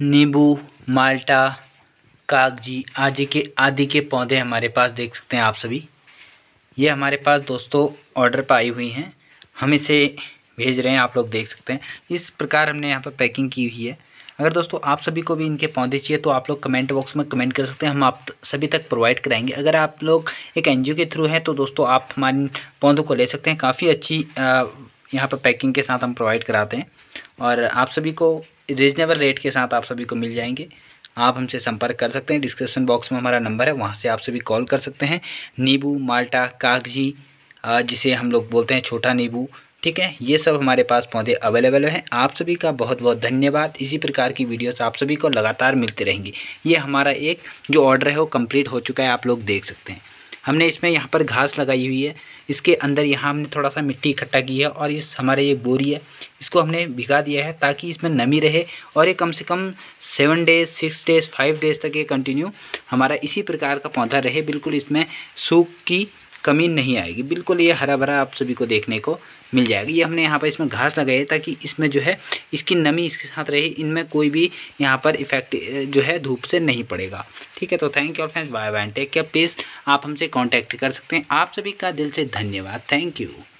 नींबू माल्टा कागजी आदि के आदि के पौधे हमारे पास देख सकते हैं आप सभी ये हमारे पास दोस्तों ऑर्डर पर आई हुई हैं हम इसे भेज रहे हैं आप लोग देख सकते हैं इस प्रकार हमने यहाँ पर पैकिंग की हुई है अगर दोस्तों आप सभी को भी इनके पौधे चाहिए तो आप लोग कमेंट बॉक्स में कमेंट कर सकते हैं हम आप सभी तक प्रोवाइड कराएंगे अगर आप लोग एक एन के थ्रू हैं तो दोस्तों आप हमारे पौधों को ले सकते हैं काफ़ी अच्छी यहाँ पर पैकिंग के साथ हम प्रोवाइड कराते हैं और आप सभी को रीजनेबल रेट के साथ आप सभी को मिल जाएंगे आप हमसे संपर्क कर सकते हैं डिस्क्रिप्शन बॉक्स में हमारा नंबर है वहाँ से आप सभी कॉल कर सकते हैं नींबू माल्टा कागजी जिसे हम लोग बोलते हैं छोटा नींबू ठीक है ये सब हमारे पास पौधे अवेलेबल हैं आप सभी का बहुत बहुत धन्यवाद इसी प्रकार की वीडियोस आप सभी को लगातार मिलती रहेंगी ये हमारा एक जो ऑर्डर है वो कंप्लीट हो चुका है आप लोग देख सकते हैं हमने इसमें यहाँ पर घास लगाई हुई है इसके अंदर यहाँ हमने थोड़ा सा मिट्टी इकट्ठा की है और इस हमारे ये बोरी है इसको हमने भिगा दिया है ताकि इसमें नमी रहे और ये कम से कम seven days six days five days तक ये कंटिन्यू हमारा इसी प्रकार का पौधा रहे बिल्कुल इसमें सूख की कमी नहीं आएगी बिल्कुल ये हरा भरा आप सभी को देखने को मिल जाएगा ये हमने यहाँ पर इसमें घास लगाई है ताकि इसमें जो है इसकी नमी इसके साथ रहे इनमें कोई भी यहाँ पर इफेक्ट जो है धूप से नहीं पड़ेगा ठीक है तो थैंक यू और friends bye bye take care please आप हमसे कॉन्टैक्ट कर सकते हैं आप सभी का दिल से धन्यवाद थैंक यू